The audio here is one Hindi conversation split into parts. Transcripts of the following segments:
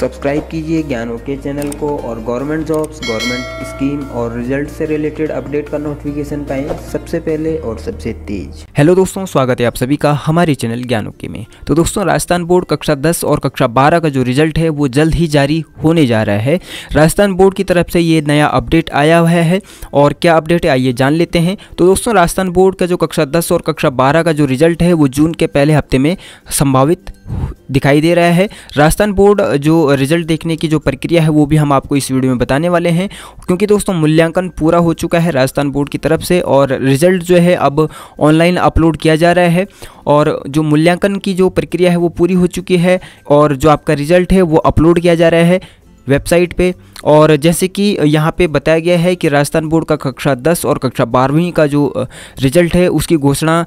सब्सक्राइब कीजिए ज्ञानों के चैनल को और गवर्नमेंट जॉब्स गवर्नमेंट स्कीम और रिजल्ट से रिलेटेड अपडेट का नोटिफिकेशन पाएं सबसे पहले और सबसे तेज हेलो दोस्तों स्वागत है आप सभी का हमारे चैनल ज्ञानों के में तो दोस्तों राजस्थान बोर्ड कक्षा 10 और कक्षा 12 का जो रिजल्ट है वो जल्द ही जारी होने जा रहा है राजस्थान बोर्ड की तरफ से ये नया अपडेट आया हुआ है और क्या अपडेट है आइए जान लेते हैं तो दोस्तों राजस्थान बोर्ड का जो कक्षा दस और कक्षा बारह का जो रिजल्ट है वो जून के पहले हफ्ते में संभावित दिखाई दे रहा है राजस्थान बोर्ड जो रिजल्ट देखने की जो प्रक्रिया है वो भी हम आपको इस वीडियो में बताने वाले हैं क्योंकि दोस्तों मूल्यांकन पूरा हो चुका है राजस्थान बोर्ड की तरफ से और रिजल्ट जो है अब ऑनलाइन अपलोड किया जा रहा है और जो मूल्यांकन की जो प्रक्रिया है वो पूरी हो चुकी है और जो आपका रिजल्ट है वो अपलोड किया जा रहा है वेबसाइट पे और जैसे कि यहाँ पे बताया गया है कि राजस्थान बोर्ड का कक्षा 10 और कक्षा बारहवीं का जो रिजल्ट है उसकी घोषणा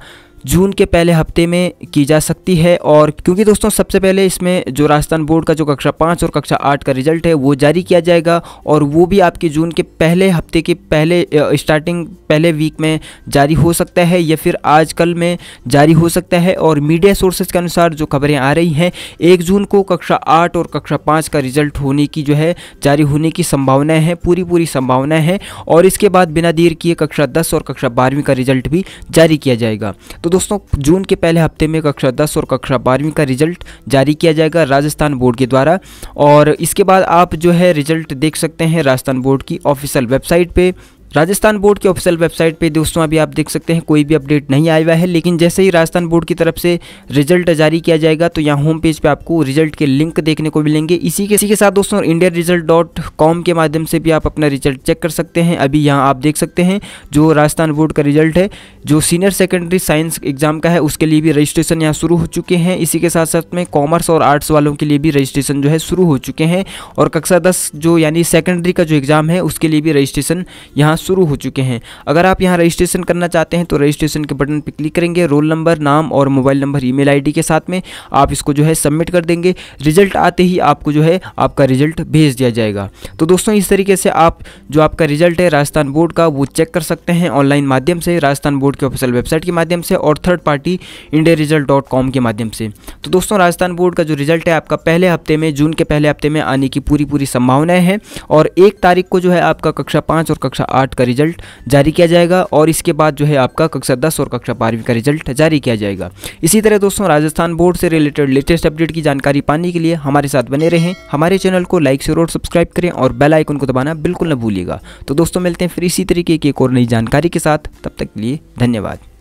जून के पहले हफ्ते में की जा सकती है और क्योंकि दोस्तों सबसे पहले इसमें जो राजस्थान बोर्ड का जो कक्षा पाँच और कक्षा आठ का रिजल्ट है वो जारी किया जाएगा और वो भी आपकी जून के पहले हफ्ते के पहले स्टार्टिंग पहले वीक में जारी हो सकता है या फिर आज कल में जारी हो सकता है और मीडिया सोर्सेज के अनुसार जो खबरें आ रही हैं एक जून को कक्षा आठ और कक्षा पाँच का रिजल्ट होने की जो है जारी होने की संभावना है पूरी पूरी संभावना है और इसके बाद बिना देर किए कक्षा दस और कक्षा बारहवीं का रिजल्ट भी जारी किया जाएगा तो दोस्तों जून के पहले हफ्ते में कक्षा दस और कक्षा बारहवीं का रिजल्ट जारी किया जाएगा राजस्थान बोर्ड के द्वारा और इसके बाद आप जो है रिजल्ट देख सकते हैं राजस्थान बोर्ड की ऑफिशियल वेबसाइट पर राजस्थान बोर्ड की ऑफिशियल वेबसाइट पे दोस्तों अभी आप देख सकते हैं कोई भी अपडेट नहीं आया हुआ है लेकिन जैसे ही राजस्थान बोर्ड की तरफ से रिजल्ट जारी किया जाएगा तो यहाँ होम पेज पे आपको रिजल्ट के लिंक देखने को मिलेंगे इसी के इसी के साथ दोस्तों इंडियन रिजल्ट डॉट कॉम के माध्यम से भी आप अपना रिजल्ट चेक कर सकते हैं अभी यहाँ आप देख सकते हैं जो राजस्थान बोर्ड का रिजल्ट है जो सीनियर सेकेंडरी साइंस एग्जाम का है उसके लिए भी रजिस्ट्रेशन यहाँ शुरू हो चुके हैं इसी के साथ साथ में कॉमर्स और आर्ट्स वालों के लिए भी रजिस्ट्रेशन जो है शुरू हो चुके हैं और कक्षा दस जो यानी सेकेंडरी का जो एग्ज़ाम है उसके लिए भी रजिस्ट्रेशन यहाँ करना शुरू हो चुके हैं अगर आप यहाँ रजिस्ट्रेशन करना चाहते हैं तो रजिस्ट्रेशन के बटन पर क्लिक करेंगे रोल नंबर नाम और मोबाइल नंबर ई मेल के साथ में आप इसको जो है सबमिट कर देंगे रिजल्ट आते ही आपको जो है आपका रिजल्ट भेज दिया जाएगा तो दोस्तों इस तरीके से आप जो आपका रिजल्ट है राजस्थान बोर्ड का वो चेक कर सकते हैं ऑनलाइन माध्यम से राजस्थान बोर्ड के ऑफिशियल वेबसाइट के माध्यम से और third party India result dot com के माध्यम से तो दोस्तों राजस्थान बोर्ड का जो रिजल्ट है आपका पहले हफ्ते में जून के पहले हफ्ते में आने की पूरी पूरी संभावनाएं हैं और एक तारीख को जो है आपका कक्षा पाँच और कक्षा आठ आठ का रिजल्ट जारी किया जाएगा और इसके बाद जो है आपका कक्षा दस और कक्षा बारहवीं का रिजल्ट जारी किया जाएगा इसी तरह दोस्तों राजस्थान बोर्ड से रिलेटेड लेटेस्ट अपडेट की जानकारी पाने के लिए हमारे साथ बने रहें हमारे चैनल को लाइक शेयर और सब्सक्राइब करें और बेल आइकन को दबाना बिल्कुल न भूलिएगा तो दोस्तों मिलते हैं फिर इसी तरीके की एक और नई जानकारी के साथ तब तक के लिए धन्यवाद